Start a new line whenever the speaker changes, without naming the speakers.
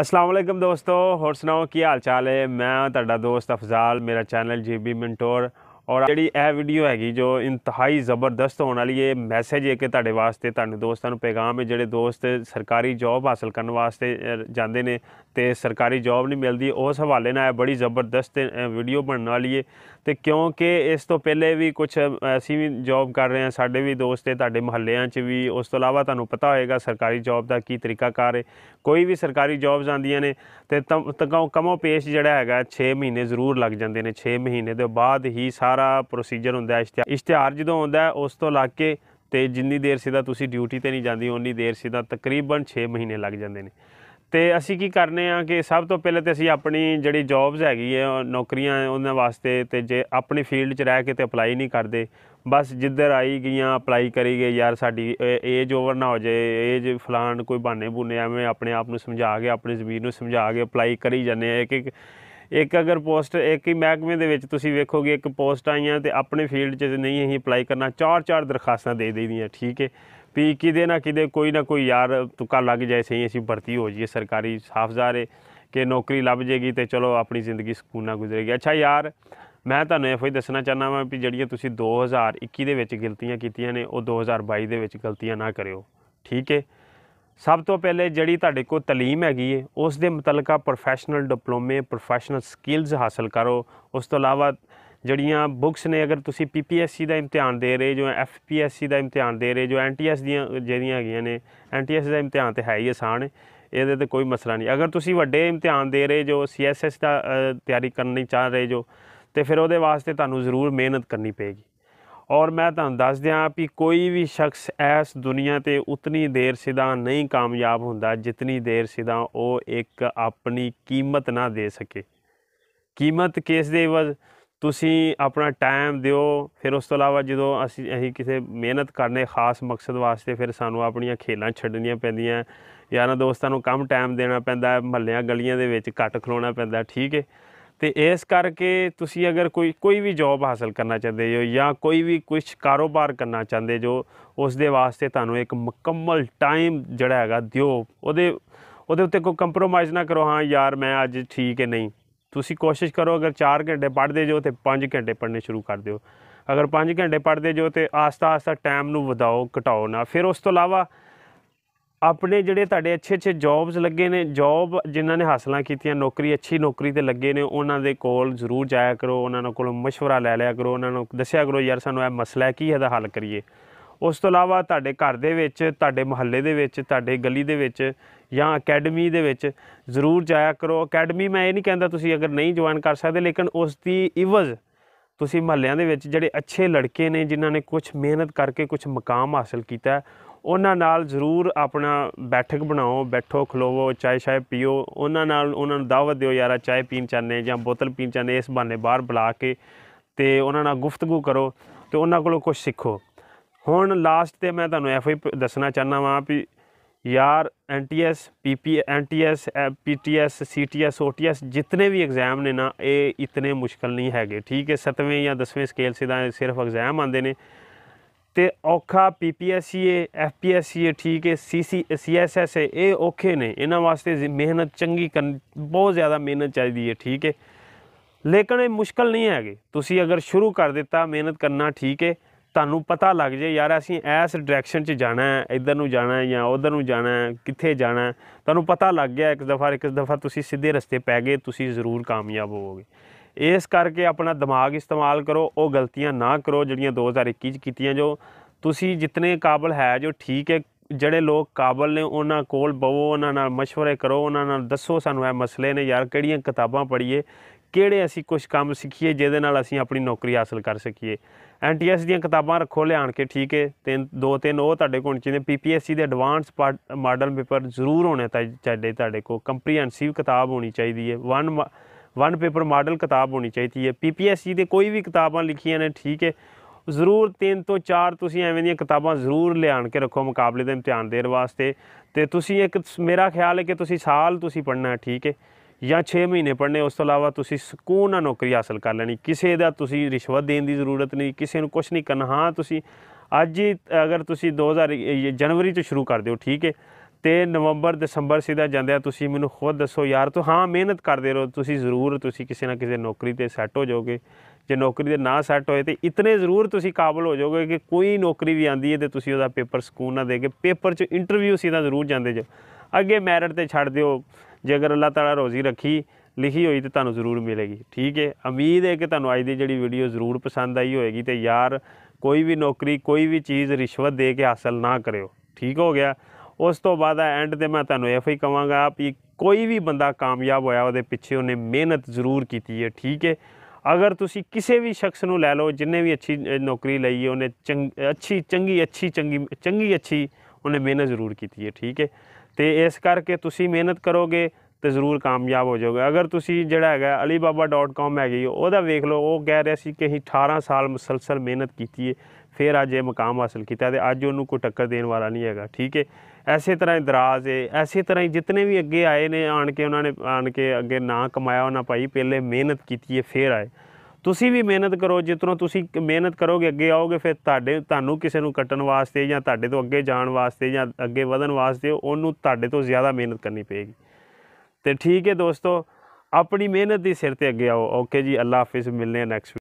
ਅਸਲਾਮ ਵਾਲੇਕਮ ਦੋਸਤੋ ਹੋਰ ਸੁਣਾਓ ਕੀ ਹਾਲ ਚਾਲ ਹੈ ਮੈਂ ਤੁਹਾਡਾ ਦੋਸਤ ਅਫਜ਼ਾਲ ਮੇਰਾ ਚੈਨਲ ਜੀਬੀ ਮੈਂਟੋਰ ਔਰ ਜਿਹੜੀ ਇਹ ਵੀਡੀਓ ਹੈਗੀ ਜੋ ਇੰਤਹਾਈ ਜ਼ਬਰਦਸਤ ਹੋਣ ਵਾਲੀ ਹੈ ਮੈਸੇਜ ਹੈ ਕਿ ਤੁਹਾਡੇ ਵਾਸਤੇ ਤੁਹਾਨੂੰ ਦੋਸਤਾਂ ਨੂੰ ਪੈਗਾਮ ਹੈ ਜਿਹੜੇ ਦੋਸਤ ਸਰਕਾਰੀ ਜੌਬ ਹਾਸਲ ਕਰਨ ਵਾਸਤੇ ਜਾਂਦੇ ਨੇ ਤੇ ਸਰਕਾਰੀ ਜੌਬ ਨਹੀਂ ਮਿਲਦੀ ਉਸ ਹਵਾਲੇ ਨਾਲ ਬੜੀ ਜ਼ਬਰਦਸਤ ਵੀਡੀਓ ਬਣਨ ਵਾਲੀ ਏ ਤੇ ਕਿਉਂਕਿ ਇਸ ਤੋਂ ਪਹਿਲੇ ਵੀ ਕੁਝ ਅਸੀਂ ਵੀ ਜੌਬ ਕਰ ਰਹੇ ਹਾਂ ਸਾਡੇ ਵੀ ਦੋਸਤ ਤੇ ਤੁਹਾਡੇ ਮਹੱਲਿਆਂ 'ਚ ਵੀ ਉਸ ਤੋਂ ਇਲਾਵਾ ਤੁਹਾਨੂੰ ਪਤਾ ਹੋਏਗਾ ਸਰਕਾਰੀ ਜੌਬ ਦਾ ਕੀ ਤਰੀਕਾਕਾਰ ਹੈ ਕੋਈ ਵੀ ਸਰਕਾਰੀ ਜੌਬਸ ਆਂਦੀਆਂ ਨੇ ਤੇ ਤੱਕੋਂ ਕਮੋ ਪੇਸ਼ ਜਿਹੜਾ ਹੈਗਾ 6 ਮਹੀਨੇ ਜ਼ਰੂਰ ਲੱਗ ਜਾਂਦੇ ਨੇ 6 ਮਹੀਨੇ ਦੇ ਬਾਅਦ ਹੀ ਸਾਰਾ ਪ੍ਰੋਸੀਜਰ ਹੁੰਦਾ ਹੈ ਇਸ਼ਤਿਹਾਰ ਜਦੋਂ ਆਉਂਦਾ ਉਸ ਤੋਂ ਲੱਗ ਕੇ ਤੇ ਜਿੰਨੀ ਦੇਰ ਸਿੱਧਾ ਤੁਸੀਂ ਡਿਊਟੀ ਤੇ ਨਹੀਂ ਜਾਂਦੀ ਓਨੀ ਦੇਰ ਸਿੱਧਾ ਤਕਰੀਬਨ 6 ਮਹੀਨੇ ਲੱਗ ਜਾਂਦੇ ਨੇ ਤੇ ਅਸੀਂ ਕੀ ਕਰਨੇ ਆ ਕਿ ਸਭ ਤੋਂ ਪਹਿਲੇ ਤੇ ਅਸੀਂ ਆਪਣੀ ਜਿਹੜੀ ਜੌਬਸ ਹੈਗੀ ਹੈ ਨੌਕਰੀਆਂ ਉਹਨਾਂ ਵਾਸਤੇ ਤੇ ਜੇ ਆਪਣੀ ਫੀਲਡ 'ਚ ਰਹਿ ਕੇ ਤੇ ਅਪਲਾਈ ਨਹੀਂ ਕਰਦੇ ਬਸ ਜਿੱਧਰ ਆਈ ਗਈਆਂ ਅਪਲਾਈ ਕਰੀ ਗਏ ਯਾਰ ਸਾਡੀ ਏਜ ਓਵਰ ਨਾ ਹੋ ਜਾਏ ਏਜ ਫਲਾਣ ਕੋਈ ਬਹਾਨੇ ਬੁਨੇ ਐਵੇਂ ਆਪਣੇ ਆਪ ਨੂੰ ਸਮਝਾ ਕੇ ਆਪਣੀ ਜ਼ਮੀਰ ਨੂੰ ਸਮਝਾ ਕੇ ਅਪਲਾਈ ਕਰੀ ਜਾਂਦੇ ਆ ਇੱਕ ਇੱਕ ਇੱਕ ਅਗਰ ਪੋਸਟ ਇੱਕ ਹੀ ਮਹਿਕਮੇ ਦੇ ਵਿੱਚ ਤੁਸੀਂ ਵੇਖੋਗੇ ਇੱਕ ਪੋਸਟ ਆਈਆਂ ਤੇ ਆਪਣੇ ਫੀਲਡ 'ਚ ਨਹੀਂ ਅਸੀਂ ਅਪਲਾਈ ਕਰਨਾ ਚਾਰ ਚਾਰ ਦਰਖਾਸਤਾਂ ਦੇ ਦੇਈਆਂ ਠੀਕ ਹੈ ਵੀ ਕਿਦੇ ਨਾ ਕਿਦੇ ਕੋਈ ਨਾ ਕੋਈ ਯਾਰ ਤੁਕਾ ਲੱਗ ਜਾਏ ਸਹੀ ਅਸੀਂ ਭਰਤੀ ਹੋ ਜਾਈਏ ਸਰਕਾਰੀ ਸਾਫ ਜ਼ਾਰੇ ਕਿ ਨੌਕਰੀ ਲੱਭ ਜੇਗੀ ਤੇ ਚਲੋ ਆਪਣੀ ਜ਼ਿੰਦਗੀ ਸਕੂਨ ਨਾਲ ਗੁਜ਼ਰੇਗੀ ਅੱਛਾ ਯਾਰ ਮੈਂ ਤੁਹਾਨੂੰ ਇਹ ਫੋਈ ਦੱਸਣਾ ਚਾਹਨਾ ਵਾਂ ਵੀ ਜਿਹੜੀਆਂ ਤੁਸੀਂ 2021 ਦੇ ਵਿੱਚ ਗਲਤੀਆਂ ਕੀਤੀਆਂ ਨੇ ਉਹ 2022 ਦੇ ਵਿੱਚ ਗਲਤੀਆਂ ਨਾ ਕਰਿਓ ਠੀਕ ਹੈ ਸਭ ਤੋਂ ਪਹਿਲੇ ਜਿਹੜੀ ਤੁਹਾਡੇ ਕੋਲ تعلیم ਹੈਗੀ ਹੈ ਉਸ ਦੇ ਮੁਤਲਕਾ ਪ੍ਰੋਫੈਸ਼ਨਲ ਡਿਪਲੋਮੇ ਪ੍ਰੋਫੈਸ਼ਨਲ ਸਕਿੱਲਸ ਹਾਸਲ ਕਰੋ ਉਸ ਤੋਂ ਇਲਾਵਾ ਜਿਹੜੀਆਂ ਬੁੱਕਸ ਨੇ ਅਗਰ ਤੁਸੀਂ ਪੀਪੀਐਸਸੀ ਦਾ ਇਮਤਿਹਾਨ ਦੇ ਰਹੇ ਜੋ ਐਫਪੀਐਸਸੀ ਦਾ ਇਮਤਿਹਾਨ ਦੇ ਰਹੇ ਜੋ ਐਨਟੀਐਸ ਦੀਆਂ ਜਿਹੜੀਆਂ ਹੈਗੀਆਂ ਨੇ ਐਨਟੀਐਸ ਦਾ ਇਮਤਿਹਾਨ ਤੇ ਹੈ ਹੀ ਆਸਾਨ ਇਹਦੇ ਤੇ ਕੋਈ ਮਸਲਾ ਨਹੀਂ ਅਗਰ ਤੁਸੀਂ ਵੱਡੇ ਇਮਤਿਹਾਨ ਦੇ ਰਹੇ ਜੋ ਸੀਐਸਐਸ ਦਾ ਤਿਆਰੀ ਕਰਨੀ ਚਾਹ ਰਹੇ ਜੋ ਤੇ ਫਿਰ ਉਹਦੇ ਵਾਸਤੇ ਤੁਹਾਨੂੰ ਜ਼ਰੂਰ ਮਿਹਨਤ ਕਰਨੀ ਪਏਗੀ ਔਰ ਮੈਂ ਤੁਹਾਨੂੰ ਦੱਸ ਦਿਆਂ ਕਿ ਕੋਈ ਵੀ ਸ਼ਖਸ ਇਸ ਦੁਨੀਆ ਤੇ ਉਤਨੀ ਦੇਰ ਸਿਦਾ ਨਹੀਂ ਕਾਮਯਾਬ ਹੁੰਦਾ ਜਿਤਨੀ ਦੇਰ ਸਿਦਾ ਉਹ ਇੱਕ ਆਪਣੀ ਕੀਮਤ ਨਾ ਦੇ ਸਕੇ ਕੀਮਤ ਕਿਸ ਦੇ ਵਜ ਤੁਸੀਂ ਆਪਣਾ ਟਾਈਮ ਦਿਓ ਫਿਰ ਉਸ ਤੋਂ ਇਲਾਵਾ ਜਦੋਂ ਅਸੀਂ ਅਸੀਂ ਕਿਸੇ ਮਿਹਨਤ ਕਰਨੇ ਖਾਸ ਮਕਸਦ ਵਾਸਤੇ ਫਿਰ ਸਾਨੂੰ ਆਪਣੀਆਂ ਖੇਲਾਂ ਛੱਡਣੀਆਂ ਪੈਂਦੀਆਂ ਯਾਰਾਂ ਦੋਸਤਾਂ ਨੂੰ ਕੰਮ ਟਾਈਮ ਦੇਣਾ ਪੈਂਦਾ ਮਹੱਲਿਆਂ ਗਲੀਆਂ ਦੇ ਵਿੱਚ ਘੱਟ ਖਲੋਣਾ ਪੈਂਦਾ ਠੀਕ ਹੈ ਤੇ ਇਸ ਕਰਕੇ ਤੁਸੀਂ ਅਗਰ ਕੋਈ ਕੋਈ ਵੀ ਜੌਬ ਹਾਸਲ ਕਰਨਾ ਚਾਹੁੰਦੇ ਹੋ ਜਾਂ ਕੋਈ ਵੀ ਕੁਝ ਕਾਰੋਬਾਰ ਕਰਨਾ ਚਾਹੁੰਦੇ ਜੋ ਉਸ ਦੇ ਵਾਸਤੇ ਤੁਹਾਨੂੰ ਇੱਕ ਮੁਕੰਮਲ ਟਾਈਮ ਜਿਹੜਾ ਹੈਗਾ ਦਿਓ ਉਹਦੇ ਉਹਦੇ ਉੱਤੇ ਕੋਈ ਕੰਪਰੋਮਾਈਜ਼ ਨਾ ਕਰੋ ਹਾਂ ਯਾਰ ਮੈਂ ਅੱਜ ਠੀਕ ਹੈ ਨਹੀਂ ਤੁਸੀਂ ਕੋਸ਼ਿਸ਼ ਕਰੋ ਅਗਰ 4 ਘੰਟੇ ਪੜ੍ਹਦੇ ਜੋ ਤੇ 5 ਘੰਟੇ ਪੜ੍ਹਨੇ ਸ਼ੁਰੂ ਕਰ ਦਿਓ ਅਗਰ 5 ਘੰਟੇ ਪੜ੍ਹਦੇ ਜੋ ਤੇ ਆਸਤਾ ਆਸਤਾ ਟਾਈਮ ਨੂੰ ਵਧਾਓ ਘਟਾਓ ਨਾ ਫਿਰ ਉਸ ਤੋਂ ਇਲਾਵਾ ਆਪਣੇ ਜਿਹੜੇ ਤੁਹਾਡੇ ਅੱਛੇ ਅੱਛੇ ਜੌਬਸ ਲੱਗੇ ਨੇ ਜੌਬ ਜਿਨ੍ਹਾਂ ਨੇ ਹਾਸਲਾਂ ਕੀਤੀਆਂ ਨੌਕਰੀ ਅੱਛੀ ਨੌਕਰੀ ਤੇ ਲੱਗੇ ਨੇ ਉਹਨਾਂ ਦੇ ਕੋਲ ਜ਼ਰੂਰ ਜਾਇਆ ਕਰੋ ਉਹਨਾਂ ਨਾਲ ਕੋਲ مشورہ ਲੈ ਲਿਆ ਕਰੋ ਉਹਨਾਂ ਨੂੰ ਦੱਸਿਆ ਕਰੋ ਯਾਰ ਸਾਨੂੰ ਇਹ ਮਸਲਾ ਕੀ ਇਹਦਾ ਹੱਲ ਕਰੀਏ ਉਸ ਤੋਂ ਇਲਾਵਾ ਤੁਹਾਡੇ ਘਰ ਦੇ ਵਿੱਚ ਤੁਹਾਡੇ ਮੁਹੱਲੇ ਦੇ ਵਿੱਚ ਤੁਹਾਡੇ ਗਲੀ ਦੇ ਵਿੱਚ ਜਾਂ ਅਕੈਡਮੀ ਦੇ ਵਿੱਚ ਜ਼ਰੂਰ ਜਾਇਆ ਕਰੋ ਅਕੈਡਮੀ ਮੈਂ ਇਹ ਨਹੀਂ ਕਹਿੰਦਾ ਤੁਸੀਂ ਅਗਰ ਨਹੀਂ ਜੁਆਇਨ ਕਰ ਸਕਦੇ ਲੇਕਿਨ ਉਸ ਦੀ ਇਵਜ਼ ਤੁਸੀਂ ਮੁਹੱਲਿਆਂ ਦੇ ਵਿੱਚ ਜਿਹੜੇ ਅੱਛੇ ਲੜਕੇ ਨੇ ਜਿਨ੍ਹਾਂ ਨੇ ਕੁਝ ਮਿਹਨਤ ਕਰਕੇ ਕੁਝ ਮਕਾਮ ਹਾਸਲ ਕੀਤਾ ਉਹਨਾਂ ਨਾਲ ਜ਼ਰੂਰ ਆਪਣਾ ਬੈਠਕ ਬਣਾਓ ਬੈਠੋ ਖਲੋਵੋ ਚਾਹ ਸ਼ਾਇ ਪੀਓ ਉਹਨਾਂ ਨਾਲ ਉਹਨਾਂ ਨੂੰ ਦਾਵਤ ਦਿਓ ਯਾਰਾ ਚਾਹ ਪੀਣ ਚਾਹਨੇ ਜਾਂ ਬੋਤਲ ਪੀਣ ਚਾਹਨੇ ਇਸ ਬਾਨੇ ਬਾਹਰ ਬੁਲਾ ਕੇ ਤੇ ਉਹਨਾਂ ਨਾਲ ਗੁਫ਼ਤਗੂ ਕਰੋ ਤੇ ਉਹਨਾਂ ਕੋਲੋਂ ਕੁਝ ਸਿੱਖੋ ਹੁਣ ਲਾਸਟ ਤੇ ਮੈਂ ਤੁਹਾਨੂੰ ਐਫਆਈ ਦੱਸਣਾ ਚਾਹਨਾ ਵਾਂ ਵੀ ਯਾਰ ਐਨਟੀਐਸ ਪੀਪੀ ਐਨਟੀਐਸ ਪੀਟੀਐਸ ਸੀਟੀਐਸ ਓਟੀਐਸ ਜਿੰਨੇ ਵੀ ਐਗਜ਼ਾਮ ਨੇ ਨਾ ਇਹ ਇਤਨੇ ਮੁਸ਼ਕਲ ਨਹੀਂ ਹੈਗੇ ਠੀਕ ਹੈ 7ਵੇਂ ਜਾਂ 10ਵੇਂ ਸਕੇਲ ਸਿੱਧਾ ਸਿਰਫ ਐਗਜ਼ਾਮ ਆਉਂਦੇ ਨੇ ਤੇ ਔਖਾ ਪੀਪੀਐਸਸੀਏ ਐਫਪੀਐਸਸੀਏ ਠੀਕ ਹੈ ਸੀਸੀ ਸੀਐਸਐਸ ਇਹ ਔਖੇ ਨੇ ਇਹਨਾਂ ਵਾਸਤੇ ਮਿਹਨਤ ਚੰਗੀ ਬਹੁਤ ਜ਼ਿਆਦਾ ਮਿਹਨਤ ਚਾਹੀਦੀ ਹੈ ਠੀਕ ਹੈ ਲੇਕਿਨ ਇਹ ਮੁਸ਼ਕਲ ਨਹੀਂ ਹੈਗੇ ਤੁਸੀਂ ਅਗਰ ਸ਼ੁਰੂ ਕਰ ਦਿੱਤਾ ਮਿਹਨਤ ਕਰਨਾ ਠੀਕ ਹੈ ਤੁਹਾਨੂੰ ਪਤਾ ਲੱਗ ਜੇ ਯਾਰ ਅਸੀਂ ਐਸ ਡਾਇਰੈਕਸ਼ਨ 'ਚ ਜਾਣਾ ਹੈ ਇਧਰ ਨੂੰ ਜਾਣਾ ਹੈ ਜਾਂ ਉਧਰ ਨੂੰ ਜਾਣਾ ਹੈ ਕਿੱਥੇ ਜਾਣਾ ਹੈ ਤੁਹਾਨੂੰ ਪਤਾ ਲੱਗ ਗਿਆ ਇੱਕ ਦਫਾ ਇੱਕ ਦਫਾ ਤੁਸੀਂ ਸਿੱਧੇ ਰਸਤੇ ਪੈ ਗਏ ਤੁਸੀਂ ਜ਼ਰੂਰ ਕਾਮਯਾਬ ਹੋਵੋਗੇ ਇਸ ਕਰਕੇ ਆਪਣਾ ਦਿਮਾਗ ਇਸਤੇਮਾਲ ਕਰੋ ਉਹ ਗਲਤੀਆਂ ਨਾ ਕਰੋ ਜਿਹੜੀਆਂ 2021 'ਚ ਕੀਤੀਆਂ ਜੋ ਤੁਸੀਂ ਜਿੰਨੇ ਕਾਬਲ ਹੈ ਜੋ ਠੀਕ ਹੈ ਜਿਹੜੇ ਲੋਕ ਕਾਬਲ ਨੇ ਉਹਨਾਂ ਕੋਲ ਬਵੋ ਉਹਨਾਂ ਨਾਲ مشورے ਕਰੋ ਉਹਨਾਂ ਨਾਲ ਦੱਸੋ ਸਾਨੂੰ ਇਹ ਮਸਲੇ ਨੇ ਯਾਰ ਕਿਹੜੀਆਂ ਕਿਤਾਬਾਂ ਪੜ੍ਹੀਏ ਕਿਹੜੇ ਅਸੀਂ ਕੁਝ ਕੰਮ ਸਿੱਖੀਏ ਜਿਹਦੇ ਨਾਲ ਅਸੀਂ ਆਪਣੀ ਨੌਕਰੀ ਹਾਸਲ ਕਰ ਸਕੀਏ ਐਨਟੀਐਸ ਦੀਆਂ ਕਿਤਾਬਾਂ ਰੱਖੋ ਲਿਆਣ ਕੇ ਠੀਕ ਹੈ ਤਿੰਨ ਦੋ ਤਿੰਨ ਉਹ ਤੁਹਾਡੇ ਕੋਲ ਚਾਹੀਦੇ ਪੀਪੀਐਸਸੀ ਦੇ ਐਡਵਾਂਸ ਮਾਡਲ ਪੇਪਰ ਜ਼ਰੂਰ ਹੋਣੇ ਚਾਹੀਦੇ ਤੁਹਾਡੇ ਕੋਲ ਕੰਪਰੀਹੈਂਸਿਵ ਕਿਤਾਬ ਹੋਣੀ ਚਾਹੀਦੀ ਹੈ ਵਨ ਵਨ ਪੇਪਰ ਮਾਡਲ ਕਿਤਾਬ ਹੋਣੀ ਚਾਹੀਦੀ ਹੈ ਪੀਪੀਐਸਸੀ ਦੇ ਕੋਈ ਵੀ ਕਿਤਾਬਾਂ ਲਿਖੀਆਂ ਨੇ ਠੀਕ ਹੈ ਜ਼ਰੂਰ ਤਿੰਨ ਤੋਂ ਚਾਰ ਤੁਸੀਂ ਐਵੇਂ ਦੀਆਂ ਕਿਤਾਬਾਂ ਜ਼ਰੂਰ ਲਿਆਣ ਕੇ ਰੱਖੋ ਮੁਕਾਬਲੇ ਦੇ ਇਮਤਿਹਾਨ ਦੇਣ ਵਾਸਤੇ ਤੇ ਤੁਸੀਂ ਇੱਕ ਮੇਰਾ ਖਿਆਲ ਹੈ ਕਿ ਤੁਸੀਂ ਸਾਲ ਤੁਸੀਂ ਪੜ੍ਹਨਾ ਠੀਕ ਹੈ ਜਾਂ 6 ਮਹੀਨੇ ਪੜਨੇ ਉਸ ਤੋਂ ਇਲਾਵਾ ਤੁਸੀਂ ਸਕੂਨ ਨਾਲ ਨੌਕਰੀ ਹਾਸਲ ਕਰ ਲੈਣੀ ਕਿਸੇ ਦਾ ਤੁਸੀਂ ਰਿਸ਼ਵਤ ਦੇਣ ਦੀ ਜ਼ਰੂਰਤ ਨਹੀਂ ਕਿਸੇ ਨੂੰ ਕੁਝ ਨਹੀਂ ਕਰਨਾ ਹਾਂ ਤੁਸੀਂ ਅੱਜ ਹੀ ਅਗਰ ਤੁਸੀਂ 2000 ਜਨਵਰੀ ਤੋਂ ਸ਼ੁਰੂ ਕਰਦੇ ਹੋ ਠੀਕ ਹੈ ਤੇ ਨਵੰਬਰ ਦਸੰਬਰ ਸਿੱਧਾ ਜਾਂਦੇ ਆ ਤੁਸੀਂ ਮੈਨੂੰ ਖੁਦ ਦੱਸੋ ਯਾਰ ਤੋ ਹਾਂ ਮਿਹਨਤ ਕਰਦੇ ਰਹੋ ਤੁਸੀਂ ਜ਼ਰੂਰ ਤੁਸੀਂ ਕਿਸੇ ਨਾ ਕਿਸੇ ਨੌਕਰੀ ਤੇ ਸੈੱਟ ਹੋ ਜਾਓਗੇ ਜੇ ਨੌਕਰੀ ਦੇ ਨਾ ਸੈੱਟ ਹੋਏ ਤੇ ਇਤਨੇ ਜ਼ਰੂਰ ਤੁਸੀਂ ਕਾਬਲ ਹੋ ਜਾਓਗੇ ਕਿ ਕੋਈ ਨੌਕਰੀ ਵੀ ਆਂਦੀ ਹੈ ਤੇ ਤੁਸੀਂ ਉਹਦਾ ਪੇਪਰ ਸਕੂਨ ਨਾਲ ਦੇ ਕੇ ਪੇਪਰ 'ਚ ਇੰਟਰਵਿਊ ਸੀਦਾ ਜ਼ਰੂਰ ਜਾਂਦੇ ਜੇ ਅੱਗੇ ਮੈਰਿਟ ਤੇ ਛੱਡ ਦਿਓ ਜੇ ਅਗਰ ਅੱਲਾਹ ਤਾਲਾ ਰੋਜ਼ੀ ਰੱਖੀ ਲਿਖੀ ਹੋਈ ਤੇ ਤੁਹਾਨੂੰ ਜ਼ਰੂਰ ਮਿਲੇਗੀ ਠੀਕ ਹੈ ਉਮੀਦ ਹੈ ਕਿ ਤੁਹਾਨੂੰ ਅੱਜ ਦੀ ਜਿਹੜੀ ਵੀਡੀਓ ਜ਼ਰੂਰ ਪਸੰਦ ਆਈ ਹੋਏਗੀ ਤੇ ਯਾਰ ਕੋਈ ਵੀ ਨੌਕਰੀ ਕੋਈ ਵੀ ਚੀਜ਼ ਰਿਸ਼ਵਤ ਦੇ ਕੇ ਹਾਸਲ ਨਾ ਕਰਿਓ ਠੀਕ ਹੋ ਗਿਆ ਉਸ ਤੋਂ ਬਾਅਦ ਆ ਐਂਡ ਤੇ ਮੈਂ ਤੁਹਾਨੂੰ ਇਹ ਹੀ ਕਹਾਂਗਾ ਕਿ ਕੋਈ ਵੀ ਬੰਦਾ ਕਾਮਯਾਬ ਹੋਇਆ ਉਹਦੇ ਪਿੱਛੇ ਉਹਨੇ ਮਿਹਨਤ ਜ਼ਰੂਰ ਕੀਤੀ ਹੈ ਠੀਕ ਹੈ ਅਗਰ ਤੁਸੀਂ ਕਿਸੇ ਵੀ ਸ਼ਖਸ ਨੂੰ ਲੈ ਲਓ ਜਿੰਨੇ ਵੀ ਅੱਛੀ ਨੌਕਰੀ ਲਈ ਹੈ ਉਹਨੇ ਅੱਛੀ ਚੰਗੀ ਅੱਛੀ ਚੰਗੀ ਚੰਗੀ ਅੱਛੀ ਉਹਨੇ ਮਿਹਨਤ ਜ਼ਰੂਰ ਕੀਤੀ ਹੈ ਠੀਕ ਹੈ ਤੇ ਇਸ ਕਰਕੇ ਤੁਸੀਂ ਮਿਹਨਤ ਕਰੋਗੇ ਤੇ ਜ਼ਰੂਰ ਕਾਮਯਾਬ ਹੋ ਜਾਓਗੇ ਅਗਰ ਤੁਸੀਂ ਜਿਹੜਾ ਹੈਗਾ alibaba.com ਹੈਗੀ ਉਹਦਾ ਵੇਖ ਲਓ ਉਹ ਕਹਿ ਰਿਹਾ ਸੀ ਕਿ ਅਸੀਂ 18 ਸਾਲ مسلسل ਮਿਹਨਤ ਕੀਤੀ ਹੈ ਫਿਰ ਅੱਜ ਇਹ ਮਕਾਮ ਹਾਸਲ ਕੀਤਾ ਤੇ ਅੱਜ ਉਹਨੂੰ ਕੋਈ ਟੱਕਰ ਦੇਣ ਵਾਲਾ ਨਹੀਂ ਹੈਗਾ ਠੀਕ ਹੈ ਐਸੇ ਤਰ੍ਹਾਂ ਹੀ ਦਰਾਜ਼ ਹੈ ਐਸੇ ਤਰ੍ਹਾਂ ਹੀ ਜਿੰਨੇ ਵੀ ਅੱਗੇ ਆਏ ਨੇ ਆਣ ਕੇ ਉਹਨਾਂ ਨੇ ਆਣ ਕੇ ਅੱਗੇ ਨਾਂ ਕਮਾਇਆ ਉਹਨਾਂ ਭਾਈ ਪਹਿਲੇ ਮਿਹਨਤ ਕੀਤੀ ਹੈ ਫਿਰ ਆਏ ਤੁਸੀਂ ਵੀ ਮਿਹਨਤ ਕਰੋ ਜਿਤਨਾ ਤੁਸੀਂ ਮਿਹਨਤ ਕਰੋਗੇ ਅੱਗੇ ਆਓਗੇ ਫਿਰ ਤੁਹਾਡੇ ਤੁਹਾਨੂੰ ਕਿਸੇ ਨੂੰ ਕੱਟਣ ਵਾਸਤੇ ਜਾਂ ਤੁਹਾਡੇ ਤੋਂ ਅੱਗੇ ਜਾਣ ਵਾਸਤੇ ਜਾਂ ਅੱਗੇ ਵਧਣ ਵਾਸਤੇ ਉਹਨੂੰ ਤੁਹਾਡੇ ਤੋਂ ਜ਼ਿਆਦਾ ਮਿਹਨਤ ਕਰਨੀ ਪਏਗੀ ਤੇ ਠੀਕ ਹੈ ਦੋਸਤੋ ਆਪਣੀ ਮਿਹਨਤ ਦੇ ਸਿਰ ਤੇ ਅੱਗੇ ਆਓ ਓਕੇ ਜੀ ਅੱਲਾ ਹਾਫਿਜ਼ ਮਿਲਨੇ ਨੈਕਸਟ